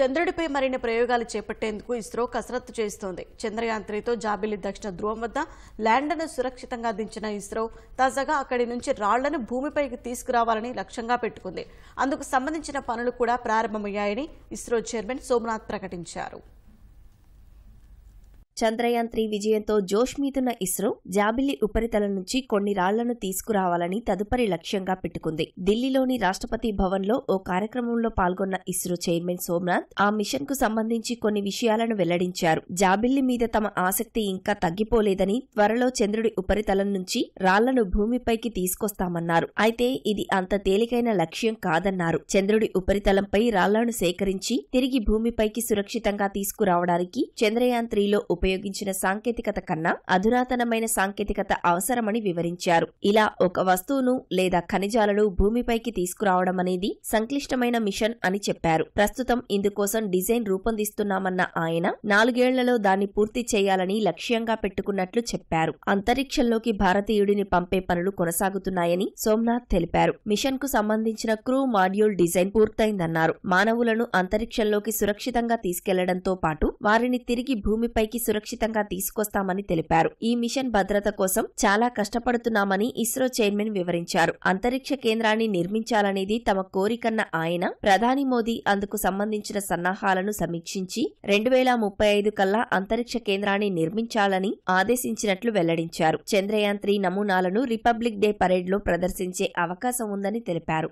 చంద్రుడిపై మరిన్ని ప్రయోగాలు చేపట్టేందుకు ఇస్రో కసరత్తు చేస్తోంది చంద్రయాన్ త్రీతో జాబిలి దక్షిణ ధ్రువం వద్ద ల్యాండర్ను సురక్షితంగా దించిన ఇస్రో తాజాగా అక్కడి నుంచి రాళ్లను భూమిపైకి తీసుకురావాలని లక్ష్యంగా పెట్టుకుంది అందుకు సంబంధించిన పనులు కూడా ప్రారంభమయ్యాయని ఇస్రో చైర్మన్ సోమనాథ్ ప్రకటించారు చంద్రయాన్ త్రీ విజయంతో జోష్ మీదున్న ఇస్రో జాబిల్లి ఉపరితలం నుంచి కొన్ని రాళ్లను తీసుకురావాలని తదుపరి లక్ష్యంగా పెట్టుకుంది ఢిల్లీలోని రాష్ట్రపతి భవన్లో ఓ కార్యక్రమంలో పాల్గొన్న ఇస్రో చైర్మన్ సోమ్నాథ్ ఆ మిషన్ కు సంబంధించి కొన్ని విషయాలను వెల్లడించారు జాబిల్లి మీద తమ ఆసక్తి ఇంకా తగ్గిపోలేదని త్వరలో చంద్రుడి ఉపరితలం నుంచి రాళ్లను భూమిపైకి తీసుకొస్తామన్నారు అయితే ఇది అంత తేలికైన లక్ష్యం కాదన్నారు చంద్రుడి ఉపరితలంపై రాళ్లను సేకరించి తిరిగి భూమిపైకి సురక్షితంగా తీసుకురావడానికి చంద్రయాన్ త్రీలో ఉపయోగించిన సాంకేతికత కన్నా అధునాతనమైన సాంకేతికత అవసరమని వివరించారు ఇలా ఒక వస్తువును లేదా ఖనిజాలను భూమిపైకి తీసుకురావడం అనేది సంక్లిష్టమైన మిషన్ అని చెప్పారు ప్రస్తుతం ఇందుకోసం డిజైన్ రూపొందిస్తున్నామన్న ఆయన నాలుగేళ్లలో దాన్ని పూర్తి చేయాలని లక్ష్యంగా పెట్టుకున్నట్లు చెప్పారు అంతరిక్షంలోకి భారతీయుడిని పంపే పనులు కొనసాగుతున్నాయని సోమనాథ్ తెలిపారు మిషన్ కు సంబంధించిన క్రూ మాడ్యూల్ డిజైన్ పూర్తయిందన్నారు మానవులను అంతరిక్షంలోకి సురక్షితంగా తీసుకెళ్లడంతో పాటు వారిని తిరిగి భూమిపైకి సురక్షితంగా తీసుకొస్తామని తెలిపారు ఈ మిషన్ భద్రత కోసం చాలా కష్టపడుతున్నామని ఇస్రో చైర్మన్ వివరించారు అంతరిక్ష కేంద్రాన్ని నిర్మించాలనేది తమ కోరికన్న ఆయన ప్రధాని మోదీ అందుకు సంబంధించిన సన్నాహాలను సమీక్షించి రెండు వేల ముప్పై ఐదు కల్లా అంతరిక్ష కేంద్రాన్ని నిర్మించాలని ఆదేశించినట్లు వెల్లడించారు చంద్రయాన్ త్రీ నమూనాలను రిపబ్లిక్ డే పరేడ్లో ప్రదర్శించే అవకాశం ఉందని తెలిపారు